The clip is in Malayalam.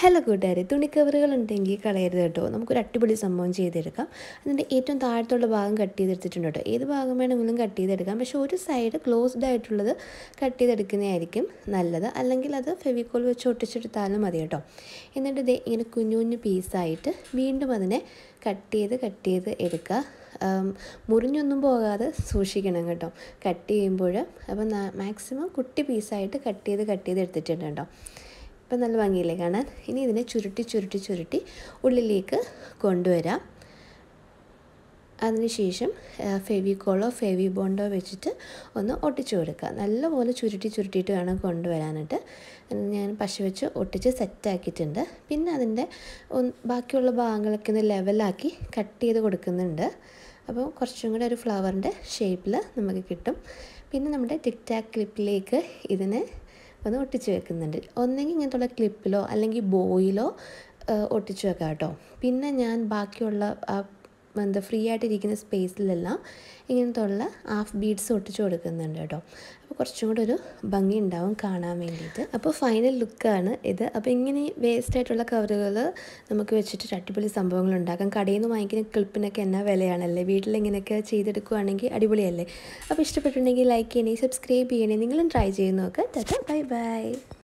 ഹലോ കൂട്ടുകാരെ തുണി കവറുകൾ ഉണ്ടെങ്കിൽ കളയരുത് കേട്ടോ നമുക്കൊരു അടിപൊളി സംഭവം ചെയ്തെടുക്കാം അതിൻ്റെ ഏറ്റവും താഴത്തുള്ള ഭാഗം കട്ട് ചെയ്തെടുത്തിട്ടുണ്ട് കേട്ടോ ഏത് ഭാഗം വേണമെങ്കിലും കട്ട് ചെയ്തെടുക്കാം പക്ഷേ ഒരു സൈഡ് ക്ലോസ്ഡ് ആയിട്ടുള്ളത് കട്ട് ചെയ്തെടുക്കുന്നതായിരിക്കും നല്ലത് അല്ലെങ്കിൽ അത് ഫെവിക്കോൾ വെച്ച് ഒട്ടിച്ചെടുത്താലും മതി കേട്ടോ എന്നിട്ട് ഇത് ഇങ്ങനെ കുഞ്ഞു കുഞ്ഞു പീസായിട്ട് വീണ്ടും അതിനെ കട്ട് ചെയ്ത് കട്ട് ചെയ്ത് എടുക്കുക മുറിഞ്ഞൊന്നും പോകാതെ സൂക്ഷിക്കണം കേട്ടോ കട്ട് ചെയ്യുമ്പോൾ അപ്പം മാക്സിമം കുട്ടി പീസായിട്ട് കട്ട് ചെയ്ത് കട്ട് ചെയ്ത് എടുത്തിട്ടുണ്ട് കേട്ടോ ഇപ്പം നല്ല ഭംഗിയില്ലേ കാണാൻ ഇനി ഇതിനെ ചുരുട്ടി ചുരുട്ടി ചുരുട്ടി ഉള്ളിലേക്ക് കൊണ്ടുവരാം അതിനുശേഷം ഫെവിക്കോളോ ഫെവി ബോണ്ടോ വെച്ചിട്ട് ഒന്ന് ഒട്ടിച്ചു കൊടുക്കുക നല്ലപോലെ ചുരുട്ടി ചുരുട്ടിയിട്ട് വേണം കൊണ്ടുവരാനായിട്ട് ഞാൻ പശ വെച്ച് ഒട്ടിച്ച് സെറ്റാക്കിയിട്ടുണ്ട് പിന്നെ അതിൻ്റെ ബാക്കിയുള്ള ഭാഗങ്ങളൊക്കെ ഒന്ന് ലെവലാക്കി കട്ട് ചെയ്ത് കൊടുക്കുന്നുണ്ട് അപ്പോൾ കുറച്ചും കൂടെ ഒരു ഫ്ലവറിൻ്റെ ഷേപ്പിൽ നമുക്ക് കിട്ടും പിന്നെ നമ്മുടെ ടിക് ടാക് ക്ലിപ്പിലേക്ക് ഇതിനെ അത് ഒട്ടിച്ച് വെക്കുന്നുണ്ട് ഒന്നെങ്കിൽ ഇങ്ങനത്തുള്ള ക്ലിപ്പിലോ അല്ലെങ്കിൽ ബോയിലോ ഒട്ടിച്ച് വെക്കാം കേട്ടോ പിന്നെ ഞാൻ ബാക്കിയുള്ള ആ എന്താ ഫ്രീ ആയിട്ടിരിക്കുന്ന സ്പേസിലെല്ലാം ഇങ്ങനത്തുള്ള ഹാഫ് ബീഡ്സ് ഒട്ടിച്ചു കൊടുക്കുന്നുണ്ട് കേട്ടോ അപ്പോൾ കുറച്ചും കൂടെ ഒരു ഭംഗി ഉണ്ടാവും കാണാൻ വേണ്ടിയിട്ട് അപ്പോൾ ഫൈനൽ ലുക്കാണ് ഇത് അപ്പോൾ ഇങ്ങനെ വേസ്റ്റ് ആയിട്ടുള്ള കവറുകൾ നമുക്ക് വെച്ചിട്ട് അടിപൊളി സംഭവങ്ങൾ ഉണ്ടാക്കാം കടയിൽ നിന്ന് വാങ്ങിക്കുന്ന ക്ലിപ്പിനൊക്കെ എന്നാ വിലയാണല്ലേ വീട്ടിൽ ഇങ്ങനെയൊക്കെ ചെയ്തെടുക്കുകയാണെങ്കിൽ അടിപൊളിയല്ലേ അപ്പോൾ ഇഷ്ടപ്പെട്ടിട്ടുണ്ടെങ്കിൽ ലൈക്ക് ചെയ്യണേ സബ്സ്ക്രൈബ് ചെയ്യണേ നിങ്ങളും ട്രൈ ചെയ്യുന്നതൊക്കെ ബൈ ബൈ